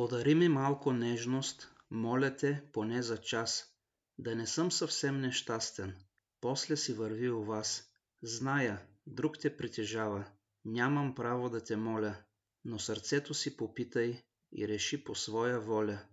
Подари ми малко нежност, моля те, поне за час. Да не съм съвсем нещастен. После си върви у вас. Зная, друг те притежава. Нямам право да те моля, но сърцето си попитай и реши по своя воля.